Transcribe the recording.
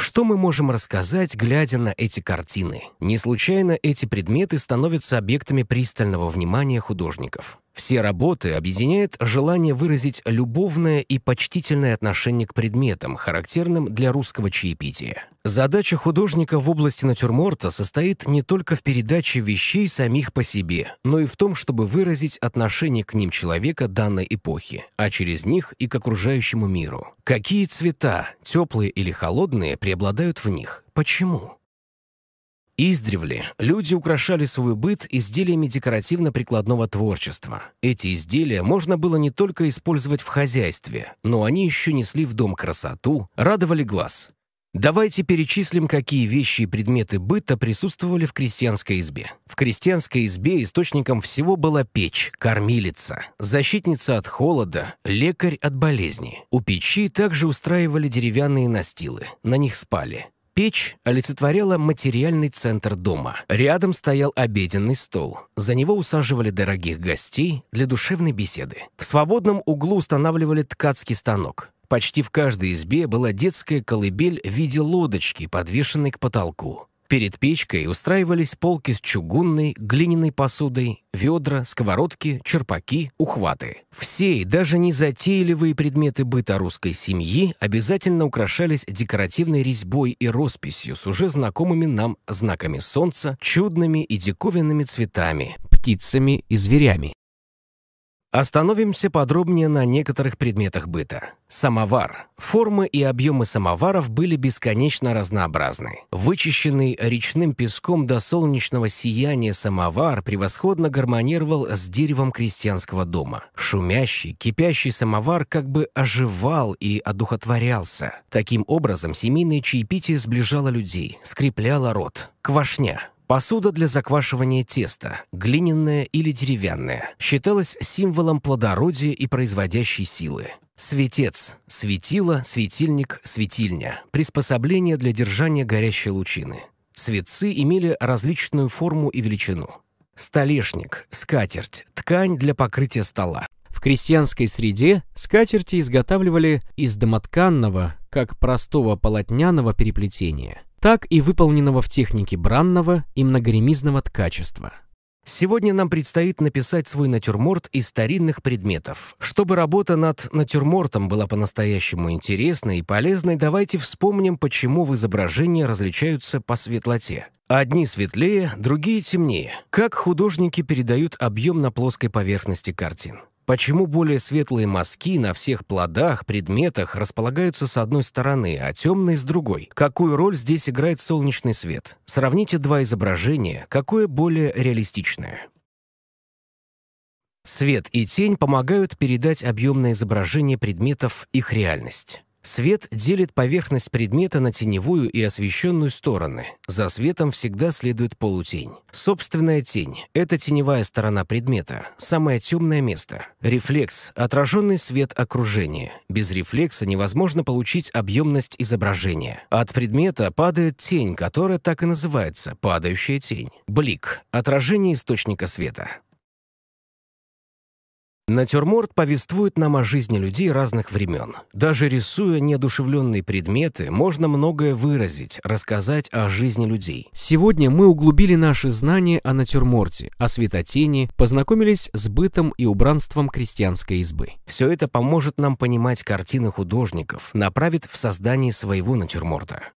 Что мы можем рассказать, глядя на эти картины? Не случайно эти предметы становятся объектами пристального внимания художников. Все работы объединяет желание выразить любовное и почтительное отношение к предметам, характерным для русского чаепития. Задача художника в области натюрморта состоит не только в передаче вещей самих по себе, но и в том, чтобы выразить отношение к ним человека данной эпохи, а через них и к окружающему миру. Какие цвета, теплые или холодные, преобладают в них? Почему? Издревле люди украшали свой быт изделиями декоративно-прикладного творчества. Эти изделия можно было не только использовать в хозяйстве, но они еще несли в дом красоту, радовали глаз. Давайте перечислим, какие вещи и предметы быта присутствовали в крестьянской избе. В крестьянской избе источником всего была печь, кормилица, защитница от холода, лекарь от болезни. У печи также устраивали деревянные настилы, на них спали. Печь олицетворяла материальный центр дома. Рядом стоял обеденный стол. За него усаживали дорогих гостей для душевной беседы. В свободном углу устанавливали ткацкий станок. Почти в каждой избе была детская колыбель в виде лодочки, подвешенной к потолку. Перед печкой устраивались полки с чугунной, глиняной посудой, ведра, сковородки, черпаки, ухваты. Все и даже незатейливые предметы быта русской семьи обязательно украшались декоративной резьбой и росписью с уже знакомыми нам знаками солнца, чудными и диковинными цветами, птицами и зверями. Остановимся подробнее на некоторых предметах быта. Самовар. Формы и объемы самоваров были бесконечно разнообразны. Вычищенный речным песком до солнечного сияния самовар превосходно гармонировал с деревом крестьянского дома. Шумящий, кипящий самовар как бы оживал и одухотворялся. Таким образом, семейное чаепитие сближало людей, скрепляло род. Квашня. Посуда для заквашивания теста, глиняная или деревянная, считалась символом плодородия и производящей силы. Светец, светило, светильник, светильня – приспособление для держания горящей лучины. Светцы имели различную форму и величину. Столешник, скатерть, ткань для покрытия стола. В крестьянской среде скатерти изготавливали из домотканного, как простого полотняного переплетения – так и выполненного в технике бранного и многоремизного ткачества. Сегодня нам предстоит написать свой натюрморт из старинных предметов. Чтобы работа над натюрмортом была по-настоящему интересной и полезной, давайте вспомним, почему в изображении различаются по светлоте. Одни светлее, другие темнее. Как художники передают объем на плоской поверхности картин. Почему более светлые мазки на всех плодах, предметах располагаются с одной стороны, а темные с другой? Какую роль здесь играет солнечный свет? Сравните два изображения, какое более реалистичное? Свет и тень помогают передать объемное изображение предметов, их реальность. Свет делит поверхность предмета на теневую и освещенную стороны. За светом всегда следует полутень. Собственная тень — это теневая сторона предмета, самое темное место. Рефлекс — отраженный свет окружения. Без рефлекса невозможно получить объемность изображения. От предмета падает тень, которая так и называется — падающая тень. Блик — отражение источника света. Натюрморт повествует нам о жизни людей разных времен. Даже рисуя неодушевленные предметы, можно многое выразить, рассказать о жизни людей. Сегодня мы углубили наши знания о натюрморте, о светотени, познакомились с бытом и убранством крестьянской избы. Все это поможет нам понимать картины художников, направит в создании своего натюрморта.